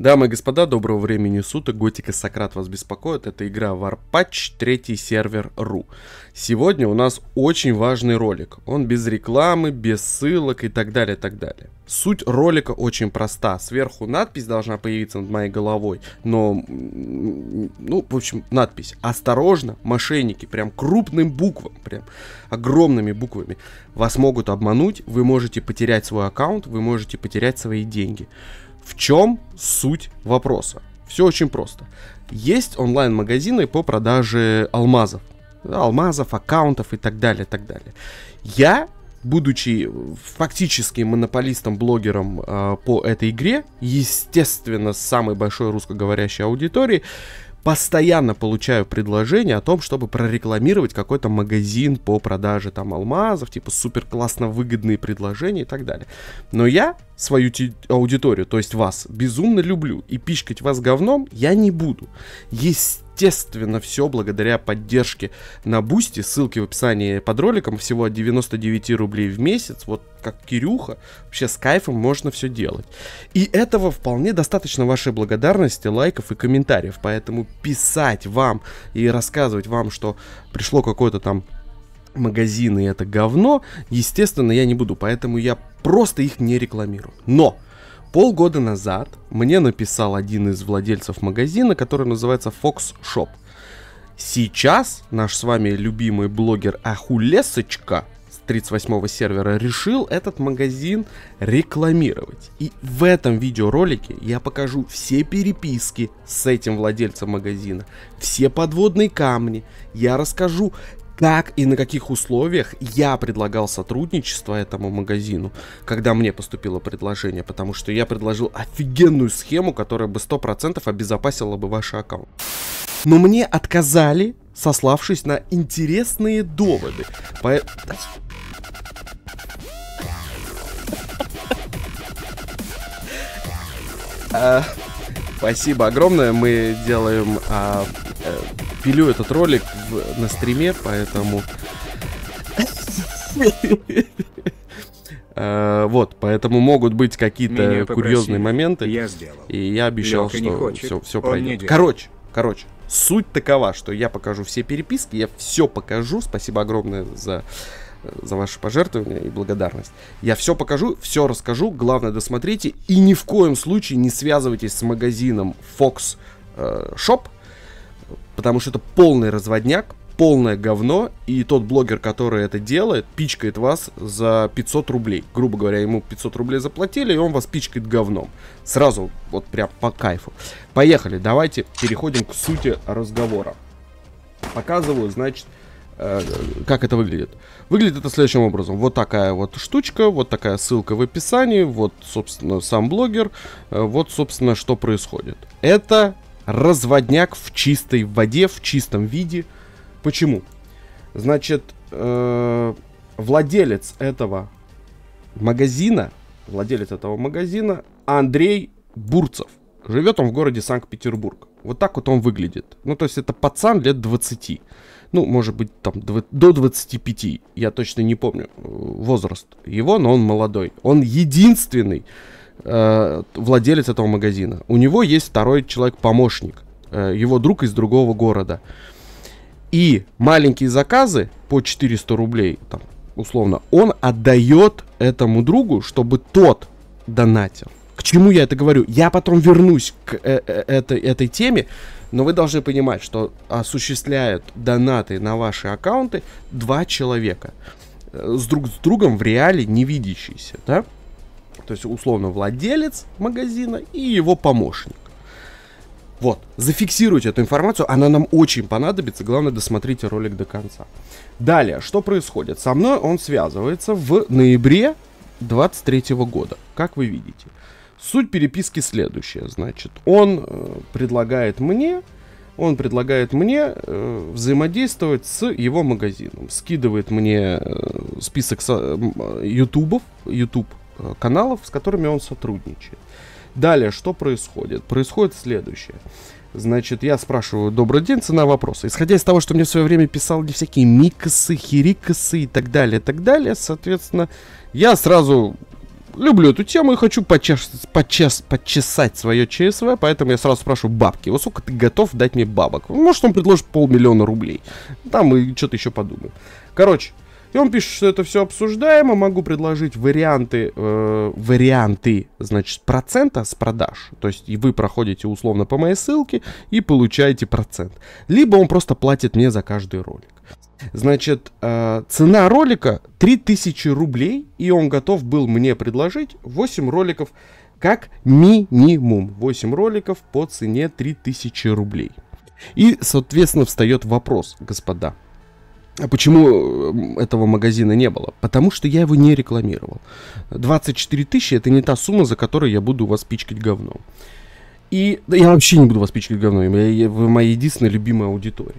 Дамы и господа, доброго времени суток, Готика Сократ вас беспокоит, это игра Warpatch, третий сервер .ru. Сегодня у нас очень важный ролик, он без рекламы, без ссылок и так далее, так далее. Суть ролика очень проста, сверху надпись должна появиться над моей головой, но, ну, в общем, надпись «Осторожно, мошенники», прям крупным буквам, прям огромными буквами. Вас могут обмануть, вы можете потерять свой аккаунт, вы можете потерять свои деньги. В чем суть вопроса? Все очень просто. Есть онлайн-магазины по продаже алмазов. Алмазов, аккаунтов и так далее, так далее. Я, будучи фактически монополистом-блогером э, по этой игре, естественно, с самой большой русскоговорящей аудиторией постоянно получаю предложения о том, чтобы прорекламировать какой-то магазин по продаже там алмазов, типа супер классно выгодные предложения и так далее. Но я свою аудиторию, то есть вас, безумно люблю, и пичкать вас говном я не буду. Есть естественно, все благодаря поддержке на Бусти. Ссылки в описании под роликом. Всего 99 рублей в месяц. Вот как Кирюха. Вообще с кайфом можно все делать. И этого вполне достаточно вашей благодарности, лайков и комментариев. Поэтому писать вам и рассказывать вам, что пришло какое-то там магазины это говно, естественно, я не буду, поэтому я просто их не рекламирую. Но Полгода назад мне написал один из владельцев магазина, который называется Fox Shop. Сейчас наш с вами любимый блогер Ахулесочка с 38 сервера решил этот магазин рекламировать. И в этом видеоролике я покажу все переписки с этим владельцем магазина, все подводные камни. Я расскажу, как и на каких условиях я предлагал сотрудничество этому магазину, когда мне поступило предложение, потому что я предложил офигенную схему, которая бы 100% обезопасила бы ваш аккаунт. Но мне отказали, сославшись на интересные доводы. Поэтому... А, спасибо огромное, мы делаем... А, э, пилю этот ролик в, на стриме, поэтому... Э, вот, поэтому могут быть какие-то курьезные моменты. Я сделал. И я обещал, что все, все пройдет. Короче, короче, суть такова, что я покажу все переписки, я все покажу. Спасибо огромное за за ваши пожертвования и благодарность. Я все покажу, все расскажу, главное досмотрите и ни в коем случае не связывайтесь с магазином Fox э, Shop, Потому что это полный разводняк, полное говно, и тот блогер, который это делает, пичкает вас за 500 рублей. Грубо говоря, ему 500 рублей заплатили, и он вас пичкает говном. Сразу, вот прям по кайфу. Поехали, давайте переходим к сути разговора. Показываю, значит, э, как это выглядит. Выглядит это следующим образом. Вот такая вот штучка, вот такая ссылка в описании, вот, собственно, сам блогер, э, вот, собственно, что происходит. Это разводняк в чистой воде, в чистом виде. Почему? Значит, э, владелец этого магазина, владелец этого магазина Андрей Бурцев. Живет он в городе Санкт-Петербург. Вот так вот он выглядит. Ну, то есть это пацан лет 20. Ну, может быть, там до 25. Я точно не помню э, возраст его, но он молодой. Он единственный Э, владелец этого магазина. У него есть второй человек-помощник, э, его друг из другого города. И маленькие заказы по 400 рублей, там, условно, он отдает этому другу, чтобы тот донатил. К чему я это говорю? Я потом вернусь к э -э этой, этой теме, но вы должны понимать, что осуществляют донаты на ваши аккаунты два человека э, с друг с другом в реале не видящиеся, да? То есть, условно, владелец магазина и его помощник. Вот, зафиксируйте эту информацию, она нам очень понадобится, главное досмотрите ролик до конца. Далее, что происходит? Со мной он связывается в ноябре 23 года, как вы видите. Суть переписки следующая, значит, он э, предлагает мне, он предлагает мне э, взаимодействовать с его магазином, скидывает мне э, список ютубов, ютуб Э, каналов, с которыми он сотрудничает. Далее, что происходит? Происходит следующее. Значит, я спрашиваю, добрый день, цена вопроса. Исходя из того, что мне в свое время писал не всякие миксы, хирикасы и так далее, так далее, соответственно, я сразу люблю эту тему и хочу почас, почас, подчесать свое ЧСВ, поэтому я сразу спрашиваю бабки, вот сколько ты готов дать мне бабок? Может, он предложит полмиллиона рублей. Там и что-то еще подумаем. Короче, и он пишет, что это все обсуждаемо, могу предложить варианты, э, варианты, значит, процента с продаж. То есть и вы проходите условно по моей ссылке и получаете процент. Либо он просто платит мне за каждый ролик. Значит, э, цена ролика 3000 рублей, и он готов был мне предложить 8 роликов как минимум. 8 роликов по цене 3000 рублей. И, соответственно, встает вопрос, господа, а почему э, этого магазина не было? Потому что я его не рекламировал. 24 тысячи это не та сумма, за которую я буду вас пичкать говном. И да, я вообще не буду вас пичкать говном. Я, я, вы моя единственная любимая аудитория.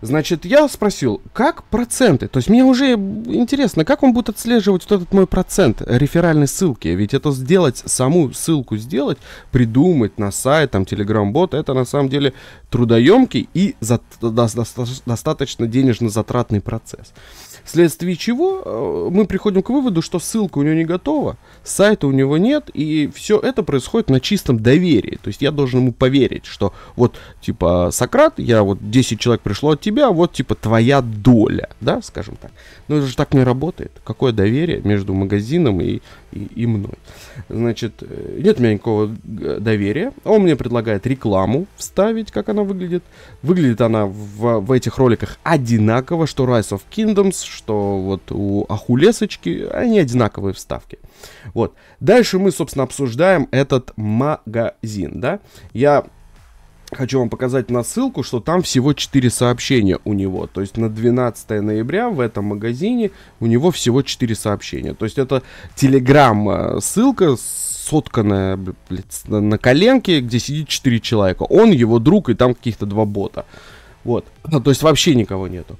Значит, я спросил, как проценты? То есть мне уже интересно, как он будет отслеживать вот этот мой процент реферальной ссылки? Ведь это сделать, саму ссылку сделать, придумать на сайт, там, телеграм-бот, это на самом деле трудоемкий и за, до, до, достаточно денежно-затратный процесс. Вследствие чего э, мы приходим к выводу, что ссылка у него не готова, сайта у него нет, и все это происходит на чистом доверии. То есть я должен ему поверить, что вот, типа, Сократ, я вот 10 человек пришло от а тебя, вот типа твоя доля, да, скажем так. Но ну, это же так не работает. Какое доверие между магазином и, и, и мной? Значит, э, нет у меня никакого э, доверия. Он мне предлагает рекламу вставить, как она выглядит. Выглядит она в, в этих роликах одинаково, что Rise of Kingdoms, что вот у Ахулесочки, они одинаковые вставки. Вот. Дальше мы, собственно, обсуждаем этот магазин, да. Я хочу вам показать на ссылку, что там всего 4 сообщения у него. То есть на 12 ноября в этом магазине у него всего 4 сообщения. То есть это телеграмма э, ссылка сотканная блядь, на коленке, где сидит 4 человека. Он, его друг и там каких-то два бота. Вот. А, то есть вообще никого нету.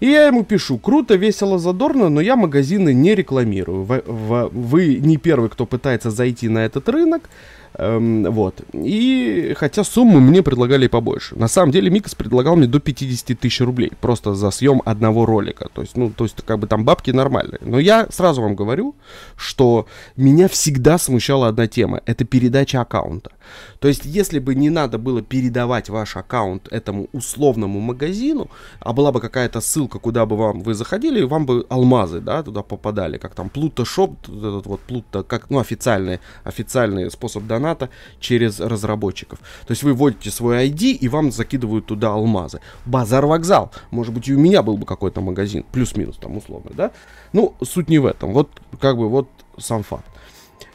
И я ему пишу, круто, весело, задорно, но я магазины не рекламирую. Вы, вы не первый, кто пытается зайти на этот рынок. Эм, вот. И хотя сумму мне предлагали побольше. На самом деле Микс предлагал мне до 50 тысяч рублей просто за съем одного ролика. То есть, ну, то есть, как бы там бабки нормальные. Но я сразу вам говорю, что меня всегда смущала одна тема. Это передача аккаунта. То есть, если бы не надо было передавать ваш аккаунт этому условному магазину, а была бы какая-то ссылка, куда бы вам вы заходили, вам бы алмазы, да, туда попадали, как там Pluto Shop, вот Pluto, как, ну, официальный, официальный способ, да, доната через разработчиков. То есть вы вводите свой ID, и вам закидывают туда алмазы. Базар-вокзал. Может быть, и у меня был бы какой-то магазин. Плюс-минус там условно, да? Ну, суть не в этом. Вот как бы вот сам факт.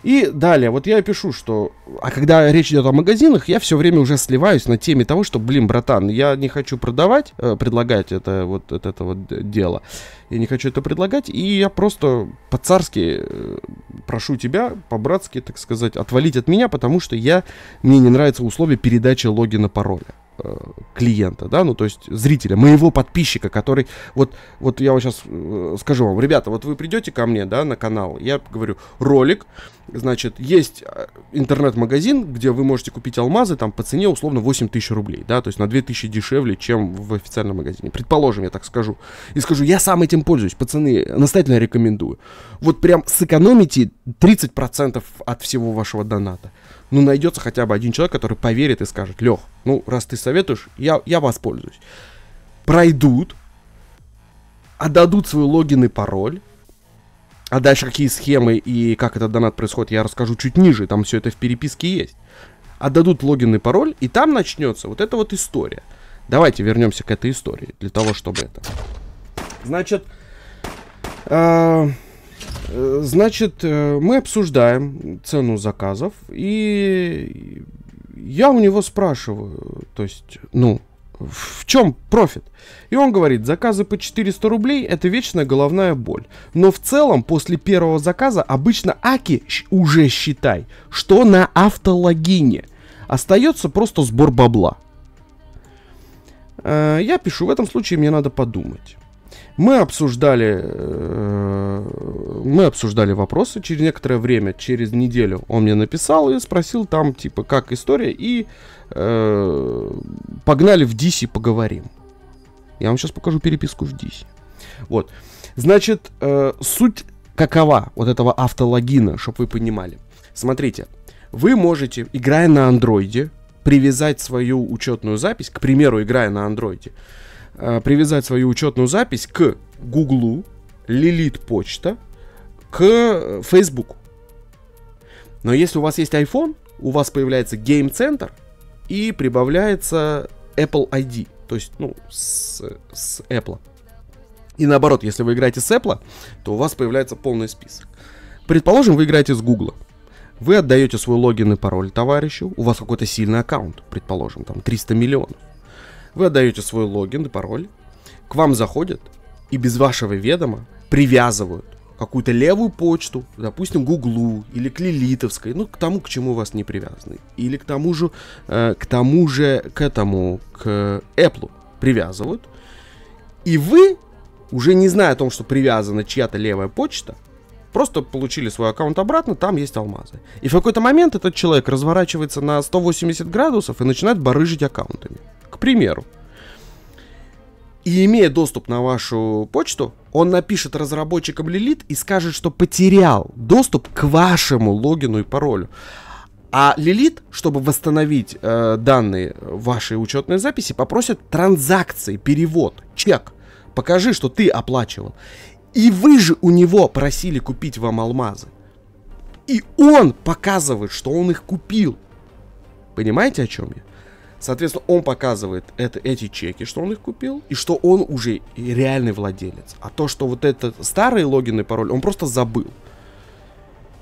И далее, вот я пишу, что... А когда речь идет о магазинах, я все время уже сливаюсь на теме того, что, блин, братан, я не хочу продавать, э, предлагать это вот это, это вот дело. Я не хочу это предлагать, и я просто по-царски э, прошу тебя, по-братски, так сказать, отвалить от меня, потому что я... Мне не нравятся условия передачи логина пароля. Э, клиента, да, ну то есть зрителя, моего подписчика, который вот, вот я вам сейчас э, скажу вам, ребята, вот вы придете ко мне, да, на канал, я говорю ролик, Значит, есть э, интернет-магазин, где вы можете купить алмазы там по цене условно 8 тысяч рублей, да, то есть на 2 тысячи дешевле, чем в официальном магазине. Предположим, я так скажу. И скажу, я сам этим пользуюсь, пацаны, настоятельно рекомендую. Вот прям сэкономите 30% от всего вашего доната. Ну, найдется хотя бы один человек, который поверит и скажет, Лех, ну, раз ты советуешь, я, я воспользуюсь. Пройдут, отдадут свой логин и пароль, а дальше какие схемы и как этот донат происходит, я расскажу чуть ниже. Там все это в переписке есть. Отдадут логин и пароль, и там начнется вот эта вот история. Давайте вернемся к этой истории, для того, чтобы это... Значит... А, э, значит, э, мы обсуждаем цену заказов, и я у него спрашиваю, то есть, ну, в чем профит? И он говорит, заказы по 400 рублей – это вечная головная боль. Но в целом, после первого заказа, обычно Аки уже считай, что на автологине. Остается просто сбор бабла. Э, я пишу, в этом случае мне надо подумать. Мы обсуждали, э, мы обсуждали вопросы. Через некоторое время, через неделю, он мне написал и спросил там, типа, как история. И э, погнали в DC поговорим. Я вам сейчас покажу переписку в DC. Вот. Значит, э, суть какова вот этого автологина, чтобы вы понимали. Смотрите, вы можете, играя на андроиде, привязать свою учетную запись, к примеру, играя на андроиде, Э, привязать свою учетную запись к Гуглу, Лилит Почта, к Facebook. Но если у вас есть iPhone, у вас появляется Game Center и прибавляется Apple ID, то есть, ну, с, с Apple. И наоборот, если вы играете с Apple, то у вас появляется полный список. Предположим, вы играете с Google. Вы отдаете свой логин и пароль товарищу, у вас какой-то сильный аккаунт, предположим, там 300 миллионов. Вы отдаете свой логин и пароль, к вам заходят и без вашего ведома привязывают какую-то левую почту, допустим, к Гуглу или к Лилитовской, ну, к тому, к чему вас не привязаны. Или к тому же, э, к тому же, к этому, к Apple привязывают. И вы, уже не зная о том, что привязана чья-то левая почта, просто получили свой аккаунт обратно, там есть алмазы. И в какой-то момент этот человек разворачивается на 180 градусов и начинает барыжить аккаунтами к примеру. И имея доступ на вашу почту, он напишет разработчикам Лилит и скажет, что потерял доступ к вашему логину и паролю. А Лилит, чтобы восстановить э, данные вашей учетной записи, попросит транзакции, перевод, чек. Покажи, что ты оплачивал. И вы же у него просили купить вам алмазы. И он показывает, что он их купил. Понимаете, о чем я? Соответственно, он показывает это, эти чеки, что он их купил, и что он уже реальный владелец. А то, что вот это старые логин и пароль, он просто забыл.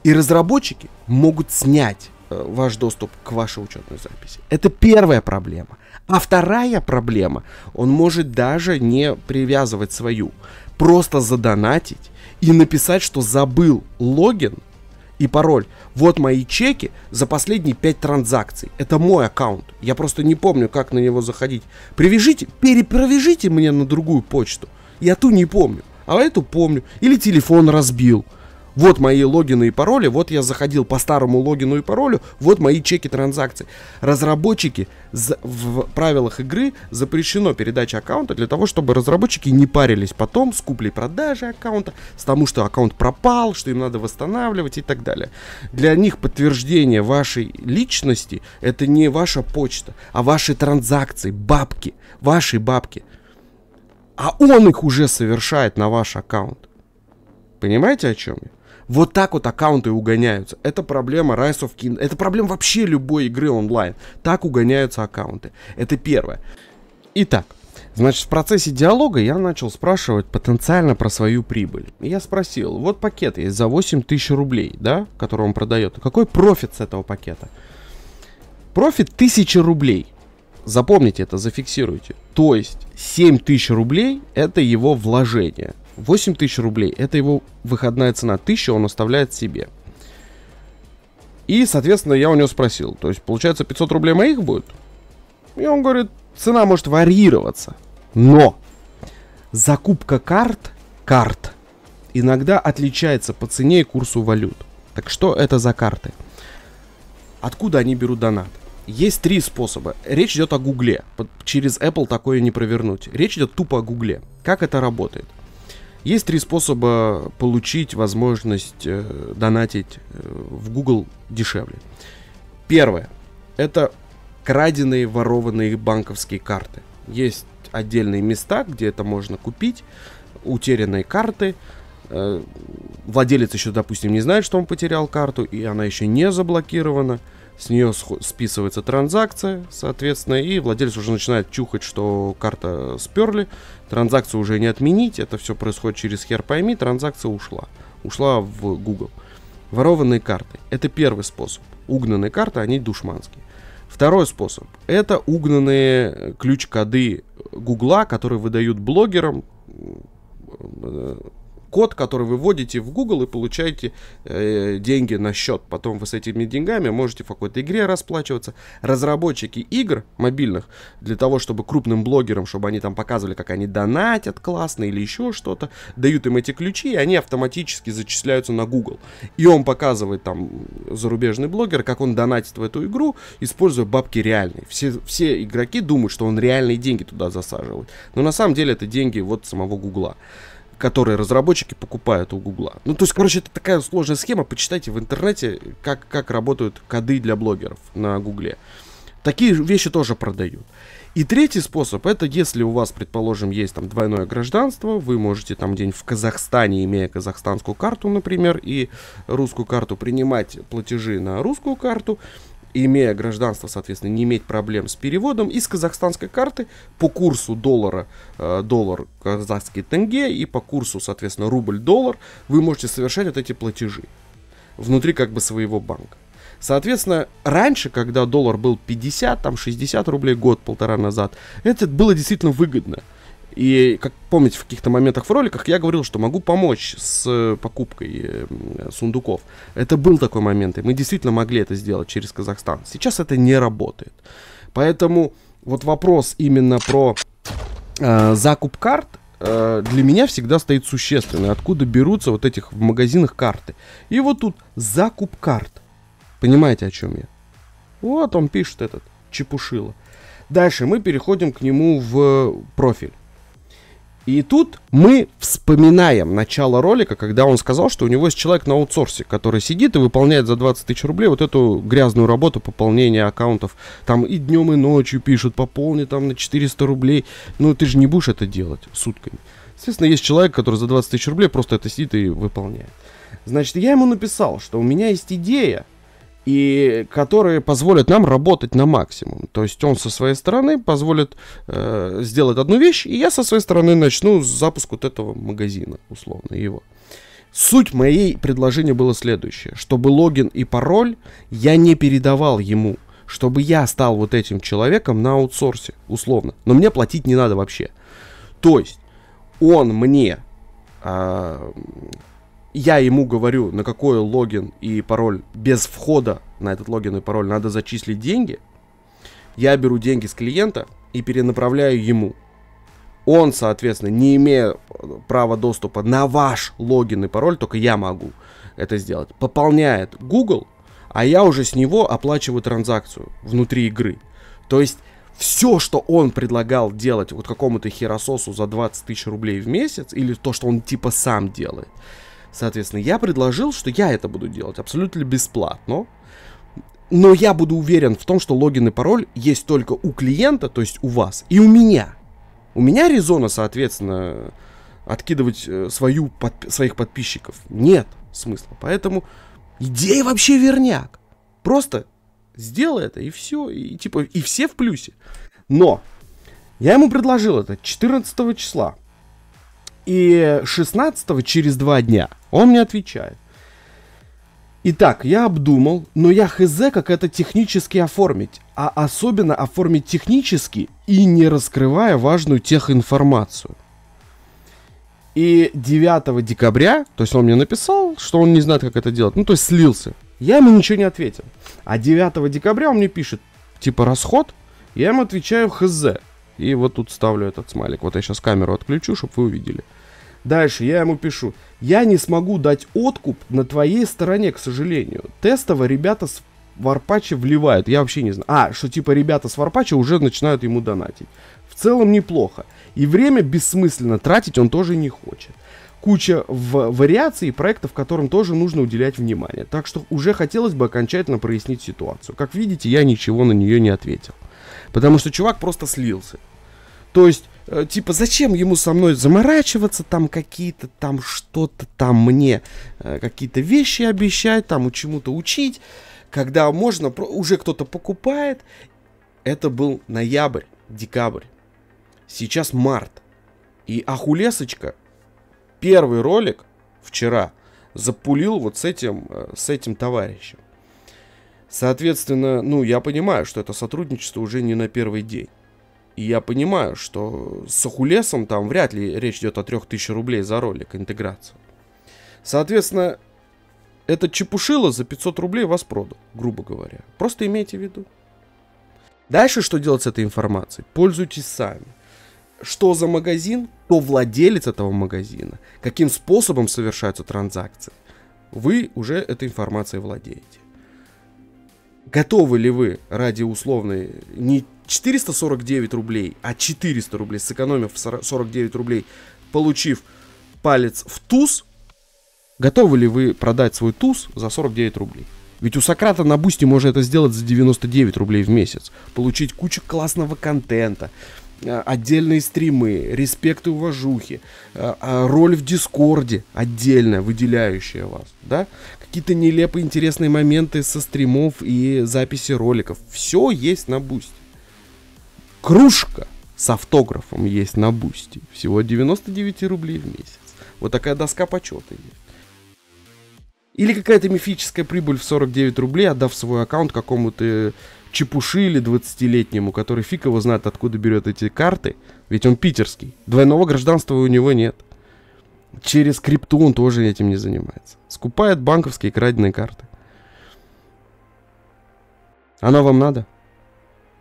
И разработчики могут снять э, ваш доступ к вашей учетной записи. Это первая проблема. А вторая проблема, он может даже не привязывать свою, просто задонатить и написать, что забыл логин – и пароль. Вот мои чеки за последние 5 транзакций. Это мой аккаунт. Я просто не помню, как на него заходить. Привяжите, перепровяжите мне на другую почту. Я ту не помню, а эту помню. Или телефон разбил. Вот мои логины и пароли, вот я заходил по старому логину и паролю, вот мои чеки транзакций. Разработчики в правилах игры запрещено передача аккаунта для того, чтобы разработчики не парились потом с куплей продажи аккаунта, с тому, что аккаунт пропал, что им надо восстанавливать и так далее. Для них подтверждение вашей личности это не ваша почта, а ваши транзакции, бабки, ваши бабки. А он их уже совершает на ваш аккаунт. Понимаете, о чем я? Вот так вот аккаунты угоняются. Это проблема Rise of Kingdoms. Это проблема вообще любой игры онлайн. Так угоняются аккаунты. Это первое. Итак, Значит, в процессе диалога я начал спрашивать потенциально про свою прибыль. я спросил, вот пакет есть за 8 тысяч рублей, да, который он продает. Какой профит с этого пакета? Профит 1000 рублей. Запомните это, зафиксируйте. То есть 7 тысяч рублей это его вложение. 8 тысяч рублей – это его выходная цена. Тысячу он оставляет себе. И, соответственно, я у него спросил, то есть, получается, 500 рублей моих будет? И он говорит, цена может варьироваться, но закупка карт, карт, иногда отличается по цене и курсу валют. Так что это за карты? Откуда они берут донат? Есть три способа. Речь идет о Гугле. Через Apple такое не провернуть. Речь идет тупо о Гугле. Как это работает? Есть три способа получить возможность э, донатить э, в Google дешевле. Первое. Это краденые, ворованные банковские карты. Есть отдельные места, где это можно купить, утерянные карты. Э, владелец еще, допустим, не знает, что он потерял карту, и она еще не заблокирована. С нее списывается транзакция, соответственно, и владелец уже начинает чухать, что карта сперли, Транзакцию уже не отменить, это все происходит через хер пойми, транзакция ушла. Ушла в Google. Ворованные карты. Это первый способ. Угнанные карты, они душманские. Второй способ. Это угнанные э, ключ-коды Гугла, которые выдают блогерам э, код, который вы вводите в Google и получаете э, деньги на счет. Потом вы с этими деньгами можете в какой-то игре расплачиваться. Разработчики игр мобильных для того, чтобы крупным блогерам, чтобы они там показывали, как они донатят классно или еще что-то, дают им эти ключи, и они автоматически зачисляются на Google. И он показывает там зарубежный блогер, как он донатит в эту игру, используя бабки реальные. Все, все игроки думают, что он реальные деньги туда засаживает. Но на самом деле это деньги вот самого Гугла которые разработчики покупают у Гугла. Ну, то есть, короче, это такая сложная схема. Почитайте в интернете, как, как работают коды для блогеров на Гугле. Такие вещи тоже продают. И третий способ, это если у вас, предположим, есть там двойное гражданство, вы можете там день в Казахстане, имея казахстанскую карту, например, и русскую карту, принимать платежи на русскую карту, имея гражданство, соответственно, не иметь проблем с переводом из казахстанской карты по курсу доллара, э, доллар казахский тенге и по курсу, соответственно, рубль-доллар вы можете совершать вот эти платежи внутри как бы своего банка. Соответственно, раньше, когда доллар был 50, там 60 рублей год, полтора назад, это было действительно выгодно. И, как помните, в каких-то моментах в роликах я говорил, что могу помочь с э, покупкой э, сундуков. Это был такой момент, и мы действительно могли это сделать через Казахстан. Сейчас это не работает. Поэтому вот вопрос именно про э, закуп карт э, для меня всегда стоит существенный. Откуда берутся вот этих в магазинах карты? И вот тут закуп карт. Понимаете, о чем я? Вот он пишет этот чепушило. Дальше мы переходим к нему в профиль. И тут мы вспоминаем начало ролика, когда он сказал, что у него есть человек на аутсорсе, который сидит и выполняет за 20 тысяч рублей вот эту грязную работу пополнения аккаунтов. Там и днем, и ночью пишут, пополни там на 400 рублей. Ну, ты же не будешь это делать сутками. Естественно, есть человек, который за 20 тысяч рублей просто это сидит и выполняет. Значит, я ему написал, что у меня есть идея, и которые позволят нам работать на максимум. То есть он со своей стороны позволит э, сделать одну вещь, и я со своей стороны начну запуск вот этого магазина, условно его. Суть моей предложения было следующее, чтобы логин и пароль я не передавал ему, чтобы я стал вот этим человеком на аутсорсе, условно. Но мне платить не надо вообще. То есть он мне а, я ему говорю, на какой логин и пароль без входа на этот логин и пароль надо зачислить деньги. Я беру деньги с клиента и перенаправляю ему. Он, соответственно, не имея э, права доступа на ваш логин и пароль, только я могу это сделать, пополняет Google, а я уже с него оплачиваю транзакцию внутри игры. То есть все, что он предлагал делать вот какому-то херососу за 20 тысяч рублей в месяц, или то, что он типа сам делает, Соответственно, я предложил, что я это буду делать абсолютно бесплатно. Но я буду уверен в том, что логин и пароль есть только у клиента, то есть у вас, и у меня. У меня резона, соответственно, откидывать э, свою, под, своих подписчиков нет смысла. Поэтому идея вообще верняк. Просто сделай это, и все. И, типа, и все в плюсе. Но я ему предложил это 14 числа. И 16 через два дня он мне отвечает. Итак, я обдумал, но я хз, как это технически оформить, а особенно оформить технически и не раскрывая важную техинформацию. И 9 декабря, то есть он мне написал, что он не знает, как это делать, ну то есть слился. Я ему ничего не ответил. А 9 декабря он мне пишет, типа, расход, я ему отвечаю хз. И вот тут ставлю этот смайлик. Вот я сейчас камеру отключу, чтобы вы увидели. Дальше я ему пишу. Я не смогу дать откуп на твоей стороне, к сожалению. Тестово ребята с Варпача вливают. Я вообще не знаю. А, что типа ребята с Варпача уже начинают ему донатить. В целом неплохо. И время бессмысленно тратить он тоже не хочет. Куча в вариаций и проектов, которым тоже нужно уделять внимание. Так что уже хотелось бы окончательно прояснить ситуацию. Как видите, я ничего на нее не ответил. Потому что чувак просто слился. То есть, э, типа, зачем ему со мной заморачиваться, там какие-то, там что-то, там мне э, какие-то вещи обещать, там чему-то учить, когда можно, уже кто-то покупает. Это был ноябрь, декабрь. Сейчас март. И Ахулесочка первый ролик вчера запулил вот с этим, э, с этим товарищем. Соответственно, ну, я понимаю, что это сотрудничество уже не на первый день. И я понимаю, что с Ахулесом там вряд ли речь идет о 3000 рублей за ролик, интеграцию. Соответственно, это чепушило за 500 рублей вас продал, грубо говоря. Просто имейте в виду. Дальше что делать с этой информацией? Пользуйтесь сами. Что за магазин? Кто владелец этого магазина? Каким способом совершаются транзакции? Вы уже этой информацией владеете готовы ли вы ради условной не 449 рублей, а 400 рублей, сэкономив 49 рублей, получив палец в туз, готовы ли вы продать свой туз за 49 рублей? Ведь у Сократа на Бусти можно это сделать за 99 рублей в месяц. Получить кучу классного контента, э, отдельные стримы, респект и уважухи, э, а роль в Дискорде отдельная, выделяющая вас, да? какие-то нелепые интересные моменты со стримов и записи роликов. Все есть на бусте. Кружка с автографом есть на бусте. Всего 99 рублей в месяц. Вот такая доска почета есть. Или какая-то мифическая прибыль в 49 рублей, отдав свой аккаунт какому-то чепуши или 20-летнему, который фиг его знает, откуда берет эти карты. Ведь он питерский. Двойного гражданства у него нет. Через крипту он тоже этим не занимается. Скупает банковские краденые карты. Она вам надо?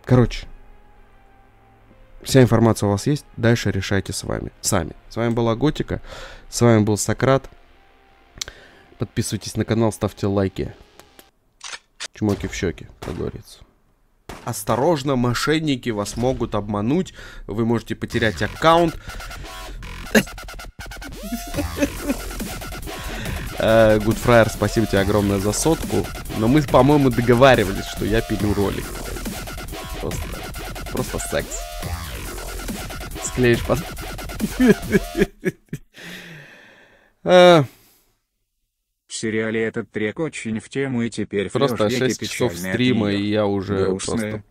Короче, вся информация у вас есть, дальше решайте с вами. Сами. С вами была Готика, с вами был Сократ. Подписывайтесь на канал, ставьте лайки. Чмоки в щеки, как говорится. Осторожно, мошенники вас могут обмануть, вы можете потерять аккаунт. Э, Гудфраер, спасибо тебе огромное за сотку. Но мы, по-моему, договаривались, что я пилю ролик. Просто, просто секс. Склеишь под... Э. В сериале этот трек очень в тему и теперь Просто 6 часов стрима, и я уже просто...